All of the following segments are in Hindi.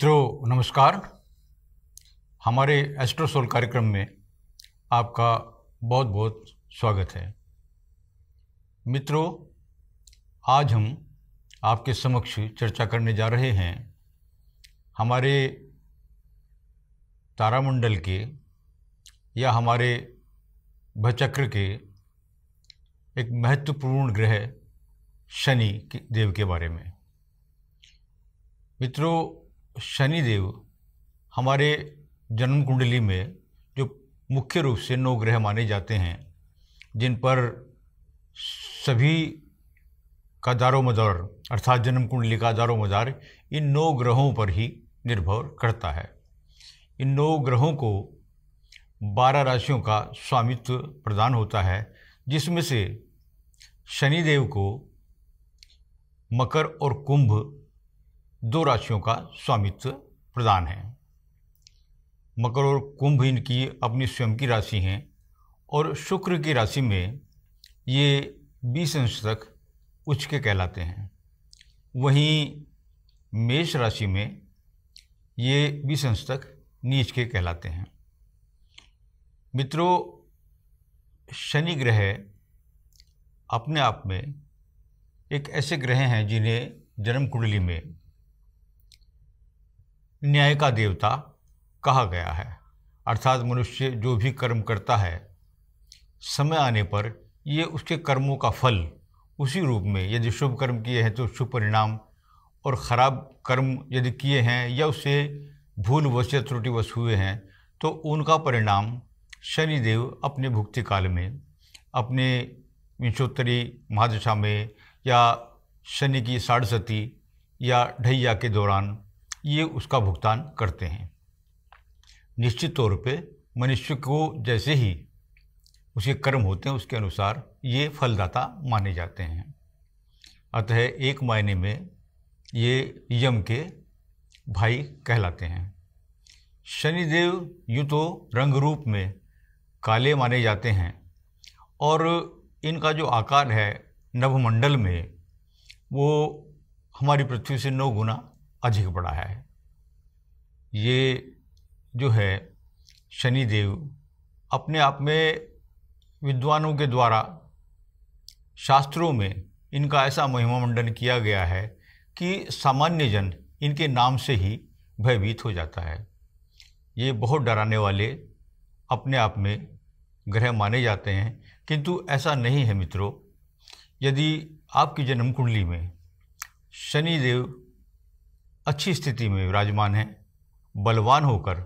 मित्रों नमस्कार हमारे एस्ट्रोसोल कार्यक्रम में आपका बहुत बहुत स्वागत है मित्रों आज हम आपके समक्ष चर्चा करने जा रहे हैं हमारे तारामंडल के या हमारे भचक्र के एक महत्वपूर्ण ग्रह शनि देव के बारे में मित्रों शनिदेव हमारे जन्म कुंडली में जो मुख्य रूप से नौ ग्रह माने जाते हैं जिन पर सभी का दारो मदार अर्थात जन्म कुंडली का दारो मदार इन नौ ग्रहों पर ही निर्भर करता है इन नौ ग्रहों को बारह राशियों का स्वामित्व प्रदान होता है जिसमें से शनिदेव को मकर और कुंभ दो राशियों का स्वामित्व प्रदान है मकर और कुंभ इनकी अपनी स्वयं की राशि हैं और शुक्र की राशि में ये बीस अंश तक उच्च के कहलाते हैं वहीं मेष राशि में ये बीस अंश तक नीच के कहलाते हैं मित्रों शनि ग्रह अपने आप में एक ऐसे ग्रह हैं जिन्हें जन्म कुंडली में न्याय का देवता कहा गया है अर्थात मनुष्य जो भी कर्म करता है समय आने पर ये उसके कर्मों का फल उसी रूप में यदि शुभ कर्म किए हैं तो शुभ परिणाम और ख़राब कर्म यदि किए हैं या उससे भूल वश या त्रुटिवश हुए हैं तो उनका परिणाम शनिदेव अपने भुक्ति काल में अपने विंशोत्तरी महादशा में या शनि की साढ़सती या ढैया के दौरान ये उसका भुगतान करते हैं निश्चित तौर पे मनुष्य को जैसे ही उसके कर्म होते हैं उसके अनुसार ये फलदाता माने जाते हैं अतः एक मायने में ये यम के भाई कहलाते हैं शनिदेव यूँ तो रंग रूप में काले माने जाते हैं और इनका जो आकार है नवमंडल में वो हमारी पृथ्वी से नौ गुना अधिक बड़ा है ये जो है शनि देव अपने आप में विद्वानों के द्वारा शास्त्रों में इनका ऐसा महिमा मंडन किया गया है कि सामान्य जन इनके नाम से ही भयभीत हो जाता है ये बहुत डराने वाले अपने आप में ग्रह माने जाते हैं किंतु ऐसा नहीं है मित्रों यदि आपकी जन्म कुंडली में शनि देव अच्छी स्थिति में विराजमान हैं बलवान होकर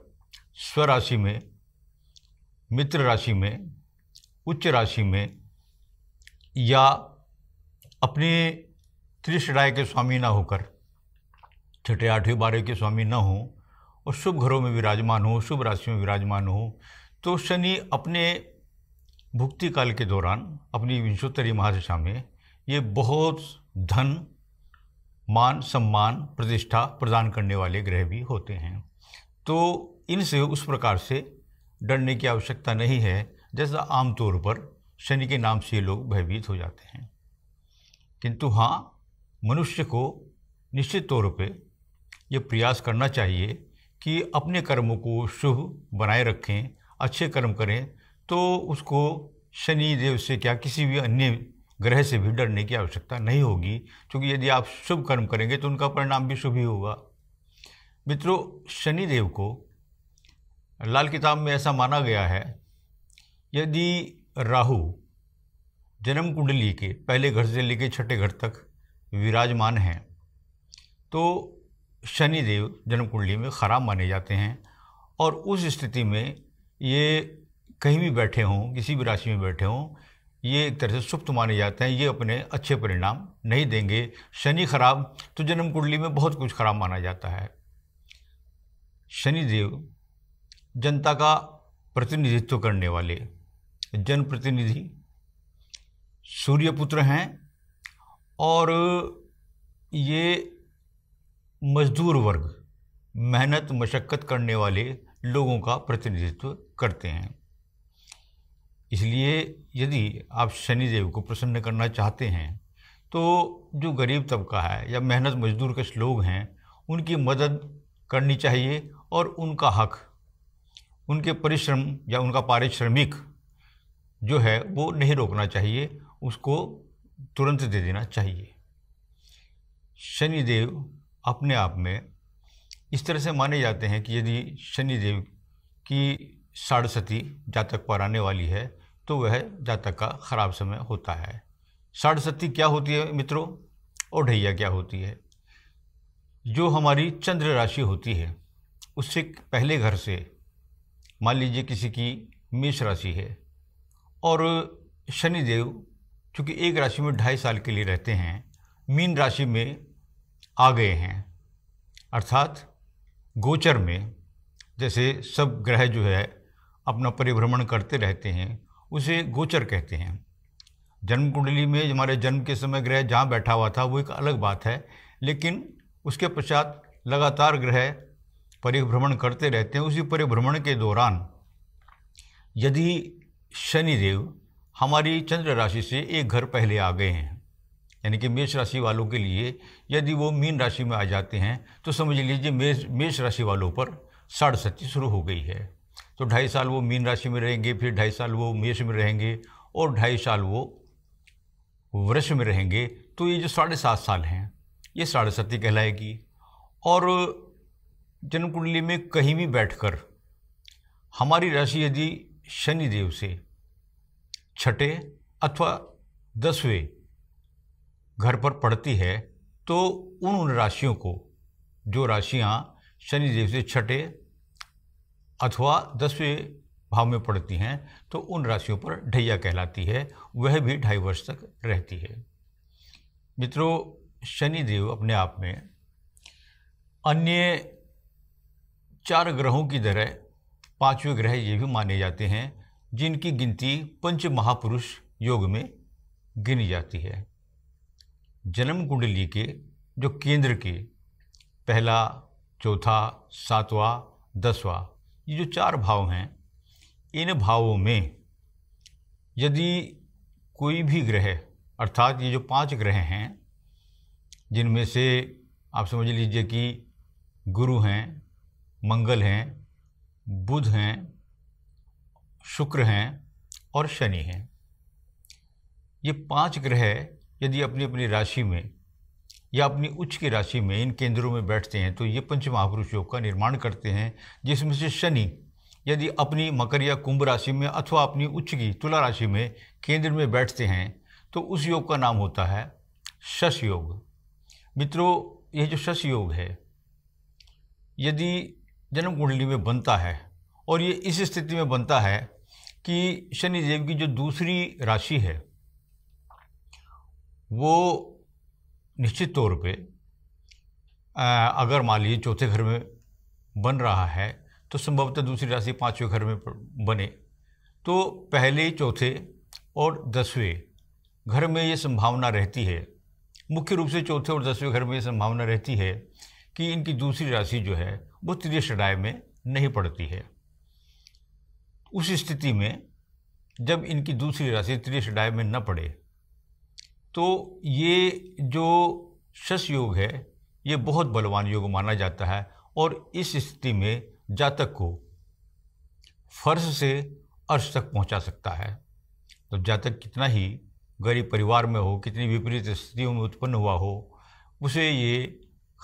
स्व राशि में मित्र राशि में उच्च राशि में या अपने त्रिशराय के स्वामी ना होकर छठे आठवें बारे के स्वामी ना हो और शुभ घरों में विराजमान हो शुभ राशि में विराजमान हो तो शनि अपने भुक्ति काल के दौरान अपनी विंशोत्तरी महादशा में ये बहुत धन मान सम्मान प्रतिष्ठा प्रदान करने वाले ग्रह भी होते हैं तो इनसे उस प्रकार से डरने की आवश्यकता नहीं है जैसा आमतौर पर शनि के नाम से लोग भयभीत हो जाते हैं किंतु हाँ मनुष्य को निश्चित तौर पे ये प्रयास करना चाहिए कि अपने कर्मों को शुभ बनाए रखें अच्छे कर्म करें तो उसको शनि देव से क्या किसी भी अन्य ग्रह से भी डरने की आवश्यकता नहीं होगी क्योंकि यदि आप शुभ कर्म करेंगे तो उनका परिणाम भी शुभ ही होगा मित्रों शनिदेव को लाल किताब में ऐसा माना गया है यदि राहु जन्म कुंडली के पहले घर से लेकर छठे घर तक विराजमान हैं तो शनिदेव जन्म कुंडली में खराब माने जाते हैं और उस स्थिति में ये कहीं भी बैठे हों किसी भी राशि में बैठे हों ये एक तरह से सुप्त माने जाते हैं ये अपने अच्छे परिणाम नहीं देंगे शनि खराब तो जन्म कुंडली में बहुत कुछ खराब माना जाता है शनिदेव जनता का प्रतिनिधित्व करने वाले जनप्रतिनिधि सूर्यपुत्र हैं और ये मजदूर वर्ग मेहनत मशक्क़त करने वाले लोगों का प्रतिनिधित्व करते हैं इसलिए यदि आप शनिदेव को प्रसन्न करना चाहते हैं तो जो गरीब तबका है या मेहनत मजदूर के लोग हैं उनकी मदद करनी चाहिए और उनका हक उनके परिश्रम या उनका पारिश्रमिक जो है वो नहीं रोकना चाहिए उसको तुरंत दे देना चाहिए शनिदेव अपने आप में इस तरह से माने जाते हैं कि यदि शनिदेव की साढ़ सती जातक पर आने वाली है तो वह जातक का खराब समय होता है साढ़ सती क्या होती है मित्रों और ढैया क्या होती है जो हमारी चंद्र राशि होती है उससे पहले घर से मान लीजिए किसी की मेष राशि है और शनिदेव चूँकि एक राशि में ढाई साल के लिए रहते हैं मीन राशि में आ गए हैं अर्थात गोचर में जैसे सब ग्रह जो है अपना परिभ्रमण करते रहते हैं उसे गोचर कहते हैं जन्म कुंडली में हमारे जन्म के समय ग्रह जहाँ बैठा हुआ था वो एक अलग बात है लेकिन उसके पश्चात लगातार ग्रह परिभ्रमण करते रहते हैं उसी परिभ्रमण के दौरान यदि शनिदेव हमारी चंद्र राशि से एक घर पहले आ गए हैं यानी कि मेष राशि वालों के लिए यदि वो मीन राशि में आ जाते हैं तो समझ लीजिए मेष मेष राशि वालों पर साढ़ सती शुरू हो गई है तो ढाई साल वो मीन राशि में रहेंगे फिर ढाई साल वो मेष में रहेंगे और ढाई साल वो वृक्ष में रहेंगे तो ये जो साढ़े सात साल हैं ये साढ़े सती कहलाएगी और जन्म कुंडली में कहीं भी बैठकर हमारी राशि यदि शनिदेव से छठे अथवा दसवें घर पर पड़ती है तो उन उन राशियों को जो राशियाँ शनिदेव से छठे अथवा दसवें भाव में पड़ती हैं तो उन राशियों पर ढैया कहलाती है वह भी ढाई वर्ष तक रहती है मित्रों शनिदेव अपने आप में अन्य चार ग्रहों की तरह पांचवें ग्रह ये भी माने जाते हैं जिनकी गिनती पंच महापुरुष योग में गिनी जाती है जन्म कुंडली के जो केंद्र के पहला चौथा सातवां दसवां ये जो चार भाव हैं इन भावों में यदि कोई भी ग्रह अर्थात ये जो पांच ग्रह हैं जिनमें से आप समझ लीजिए कि गुरु हैं मंगल हैं बुध हैं शुक्र हैं और शनि हैं ये पांच ग्रह यदि अपनी अपनी राशि में या अपनी उच्च की राशि में इन केंद्रों में बैठते हैं तो ये पंच महापुरुष योग का निर्माण करते हैं जिसमें से शनि यदि अपनी मकर या कुंभ राशि में अथवा अपनी उच्च की तुला राशि में केंद्र में बैठते हैं तो उस योग का नाम होता है शश योग मित्रों यह जो शश योग है यदि जन्म कुंडली में बनता है और ये इस स्थिति में बनता है कि शनिदेव की जो दूसरी राशि है वो निश्चित तौर पे अगर मान लीजिए चौथे घर में बन रहा है तो संभवतः दूसरी राशि पाँचवें घर में बने तो पहले चौथे और दसवें घर में ये संभावना रहती है मुख्य रूप से चौथे और दसवें घर में ये संभावना रहती है कि इनकी दूसरी राशि जो है वो तृतीय शराय में नहीं पड़ती है उस स्थिति में जब इनकी दूसरी राशि तृतीय शराय में न पड़े तो ये जो शस योग है ये बहुत बलवान योग माना जाता है और इस स्थिति में जातक को फर्श से अर्श तक पहुंचा सकता है तो जातक कितना ही गरीब परिवार में हो कितनी विपरीत स्थितियों में उत्पन्न हुआ हो उसे ये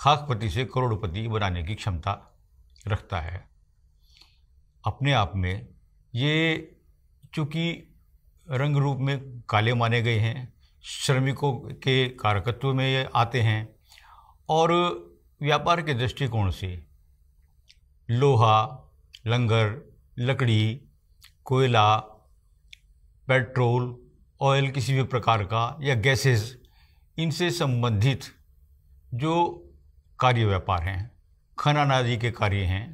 खाकपति से करोड़पति बनाने की क्षमता रखता है अपने आप में ये चूँकि रंग रूप में काले माने गए हैं श्रमिकों के कारकत्व में आते हैं और व्यापार के दृष्टिकोण से लोहा लंगर लकड़ी कोयला पेट्रोल ऑयल किसी भी प्रकार का या गैसेस इनसे संबंधित जो कार्य व्यापार हैं खनन आदि के कार्य हैं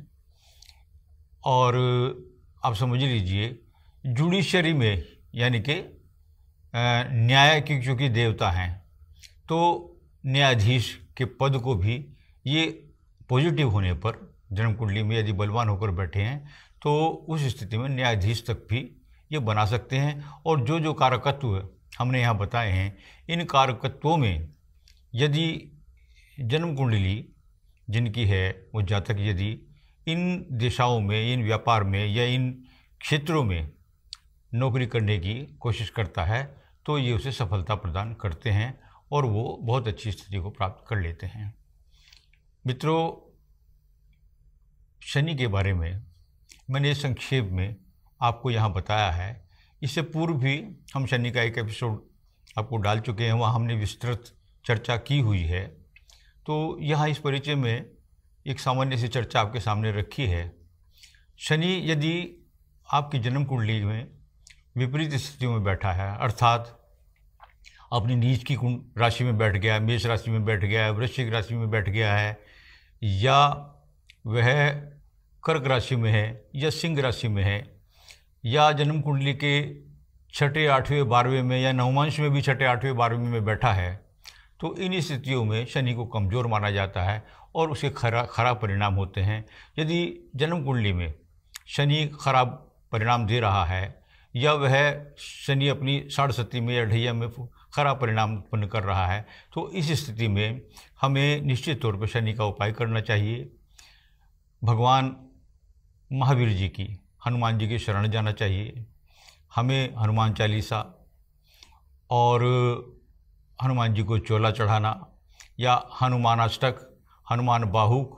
और आप समझ लीजिए जुडिशरी में यानी कि न्याय की चूँकि देवता हैं तो न्यायाधीश के पद को भी ये पॉजिटिव होने पर जन्म कुंडली में यदि बलवान होकर बैठे हैं तो उस स्थिति में न्यायाधीश तक भी ये बना सकते हैं और जो जो कारकत्व हमने यहाँ बताए हैं इन कारकत्वों में यदि जन्म कुंडली जिनकी है वो जातक यदि इन दिशाओं में इन व्यापार में या इन क्षेत्रों में नौकरी करने की कोशिश करता है तो ये उसे सफलता प्रदान करते हैं और वो बहुत अच्छी स्थिति को प्राप्त कर लेते हैं मित्रों शनि के बारे में मैंने संक्षेप में आपको यहाँ बताया है इससे पूर्व भी हम शनि का एक एपिसोड आपको डाल चुके हैं वहाँ हमने विस्तृत चर्चा की हुई है तो यहाँ इस परिचय में एक सामान्य सी चर्चा आपके सामने रखी है शनि यदि आपकी जन्म कुंडली में विपरीत स्थितियों में बैठा है अर्थात अपनी नीच की राशि में बैठ गया मेष राशि में बैठ गया है वृश्चिक राशि में बैठ गया है या वह कर्क राशि में है या सिंह राशि में है या जन्म कुंडली के छठे आठवें बारहवें में या नवमांश में भी छठे आठवें बारहवें में बैठा है तो इन स्थितियों में शनि को कमज़ोर माना जाता है और उसके खरा खराब परिणाम होते हैं यदि जन्म कुंडली में शनि खराब परिणाम दे रहा है या वह शनि अपनी साढ़े में या ढैया में खराब परिणाम उत्पन्न कर रहा है तो इस स्थिति में हमें निश्चित तौर पर शनि का उपाय करना चाहिए भगवान महावीर जी की हनुमान जी के शरण जाना चाहिए हमें हनुमान चालीसा और हनुमान जी को चोला चढ़ाना या हनुमान अष्टक हनुमान बाहुक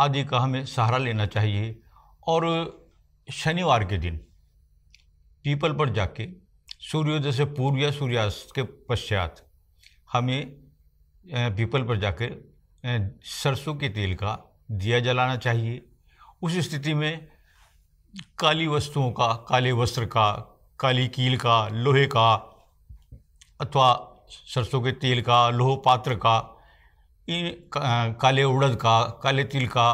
आदि का हमें सहारा लेना चाहिए और शनिवार के दिन पीपल पर जाके सूर्योदय से पूर्व या सूर्यास्त के पश्चात हमें पीपल पर जाकर सरसों के तेल का दिया जलाना चाहिए उस स्थिति में काली वस्तुओं का काले वस्त्र का काली कील का लोहे का अथवा सरसों के तेल का लोह पात्र का इन काले उड़द का काले तिल का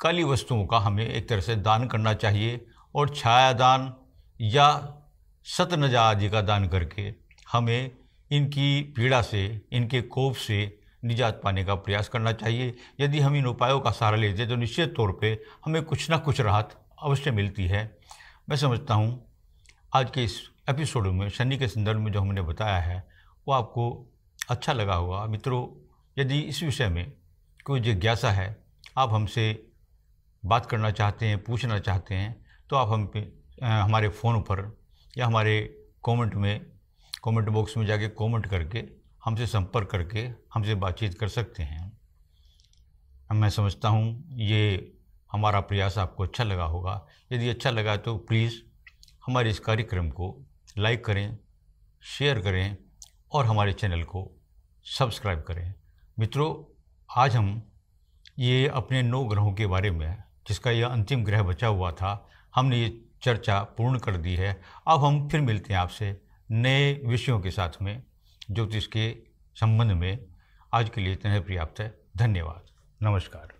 काली वस्तुओं का हमें एक तरह से दान करना चाहिए और छाया दान या सतनजा जी का दान करके हमें इनकी पीड़ा से इनके कोप से निजात पाने का प्रयास करना चाहिए यदि हम इन उपायों का सहारा लेते तो निश्चित तौर पे हमें कुछ ना कुछ राहत अवश्य मिलती है मैं समझता हूँ आज के इस एपिसोड में शनि के संदर्भ में जो हमने बताया है वो आपको अच्छा लगा होगा मित्रों यदि इस विषय में कोई जिज्ञासा है आप हमसे बात करना चाहते हैं पूछना चाहते हैं तो आप हम पे हमारे फ़ोन पर या हमारे कमेंट में कमेंट बॉक्स में जाके कमेंट करके हमसे संपर्क करके हमसे बातचीत कर सकते हैं मैं समझता हूँ ये हमारा प्रयास आपको अच्छा लगा होगा यदि अच्छा लगा तो प्लीज़ हमारे इस कार्यक्रम को लाइक करें शेयर करें और हमारे चैनल को सब्सक्राइब करें मित्रों आज हम ये अपने नौ ग्रहों के बारे में जिसका यह अंतिम ग्रह बचा हुआ था हमने ये चर्चा पूर्ण कर दी है अब हम फिर मिलते हैं आपसे नए विषयों के साथ में ज्योतिष के संबंध में आज के लिए इतना पर्याप्त है धन्यवाद नमस्कार